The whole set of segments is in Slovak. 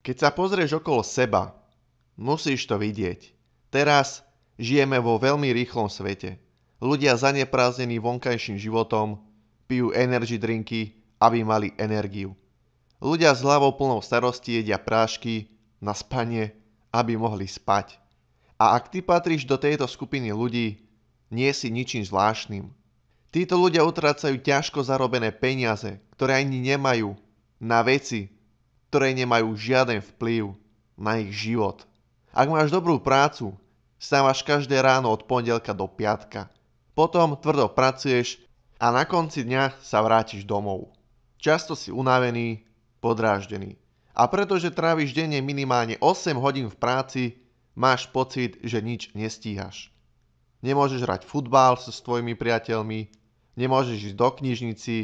Keď sa pozrieš okolo seba, musíš to vidieť. Teraz žijeme vo veľmi rýchlom svete. Ľudia zanepráznení vonkajším životom pijú energy drinky, aby mali energiu. Ľudia s hlavou plnou starosti jedia prášky na spanie, aby mohli spať. A ak ty patríš do tejto skupiny ľudí, nie si ničím zvláštnym. Títo ľudia utrácajú ťažko zarobené peniaze, ktoré ani nemajú, na veci, ktoré nemajú žiaden vplyv na ich život. Ak máš dobrú prácu, stávaš každé ráno od pondelka do piatka. Potom tvrdo pracuješ a na konci dňa sa vrátiš domov. Často si unavený, podráždený. A pretože tráviš denne minimálne 8 hodín v práci, máš pocit, že nič nestíhaš. Nemôžeš hrať futbal so svojimi priateľmi, nemôžeš ísť do knižnici,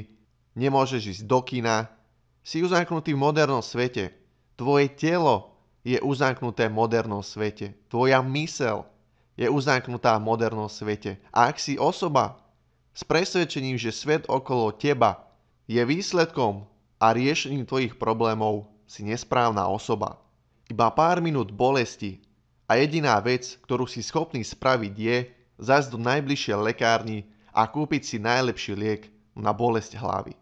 nemôžeš ísť do kina, si uzamknutý v modernom svete. Tvoje telo je uzamknuté v modernom svete. Tvoja mysel je uzamknutá v modernom svete. A ak si osoba s presvedčením, že svet okolo teba je výsledkom a riešením tvojich problémov, si nesprávna osoba. Iba pár minút bolesti a jediná vec, ktorú si schopný spraviť je zajsť do najbližšej lekárni a kúpiť si najlepší liek na bolesť hlavy.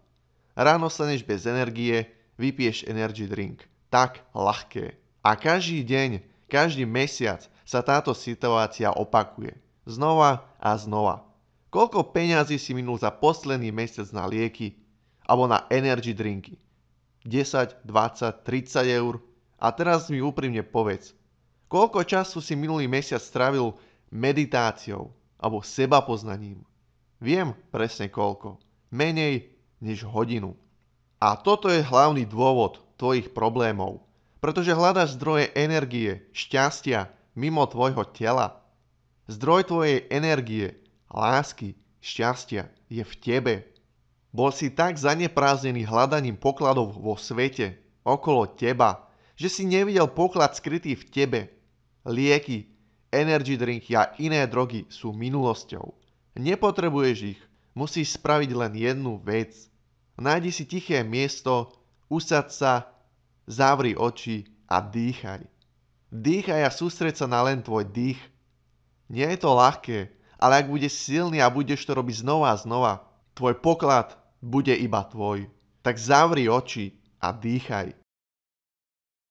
Ráno staneš bez energie, vypiješ energy drink. Tak ľahké. A každý deň, každý mesiac sa táto situácia opakuje. Znova a znova. Koľko peňazí si minul za posledný mesiac na lieky alebo na energy drinky? 10, 20, 30 eur? A teraz mi úprimne povedz, koľko času si minulý mesiac stravil meditáciou alebo seba poznaním? Viem presne koľko. Menej než hodinu. A toto je hlavný dôvod tvojich problémov, pretože hľadaš zdroje energie, šťastia mimo tvojho tela. Zdroj tvojej energie, lásky, šťastia je v tebe. Bol si tak zanepráznený hľadaním pokladov vo svete, okolo teba, že si nevidel poklad skrytý v tebe. Lieky, energy drinky a iné drogy sú minulosťou. Nepotrebuješ ich, musíš spraviť len jednu vec – Nájdi si tiché miesto, usad sa, zavri oči a dýchaj. Dýchaj a sústreď sa na len tvoj dých. Nie je to ľahké, ale ak budeš silný a budeš to robiť znova a znova, tvoj poklad bude iba tvoj. Tak zavri oči a dýchaj.